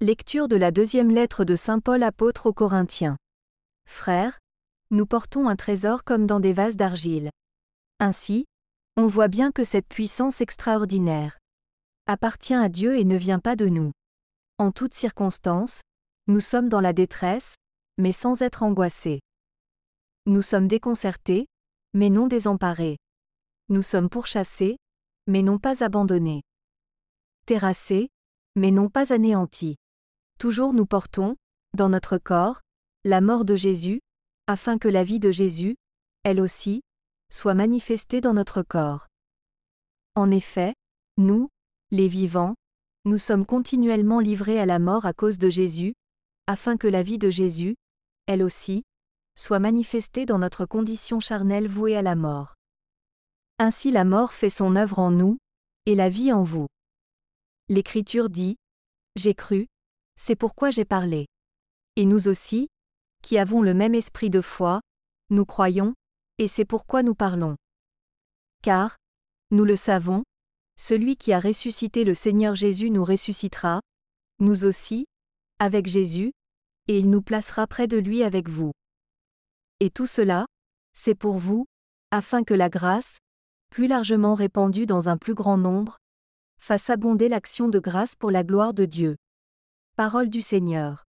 Lecture de la deuxième lettre de Saint Paul apôtre aux Corinthiens. Frères, nous portons un trésor comme dans des vases d'argile. Ainsi, on voit bien que cette puissance extraordinaire appartient à Dieu et ne vient pas de nous. En toutes circonstances, nous sommes dans la détresse, mais sans être angoissés. Nous sommes déconcertés, mais non désemparés. Nous sommes pourchassés, mais non pas abandonnés. Terrassés, mais non pas anéantis. Toujours nous portons, dans notre corps, la mort de Jésus, afin que la vie de Jésus, elle aussi, soit manifestée dans notre corps. En effet, nous, les vivants, nous sommes continuellement livrés à la mort à cause de Jésus, afin que la vie de Jésus, elle aussi, soit manifestée dans notre condition charnelle vouée à la mort. Ainsi la mort fait son œuvre en nous, et la vie en vous. L'Écriture dit, J'ai cru, c'est pourquoi j'ai parlé. Et nous aussi, qui avons le même esprit de foi, nous croyons, et c'est pourquoi nous parlons. Car, nous le savons, celui qui a ressuscité le Seigneur Jésus nous ressuscitera, nous aussi, avec Jésus, et il nous placera près de lui avec vous. Et tout cela, c'est pour vous, afin que la grâce, plus largement répandue dans un plus grand nombre, fasse abonder l'action de grâce pour la gloire de Dieu. Parole du Seigneur.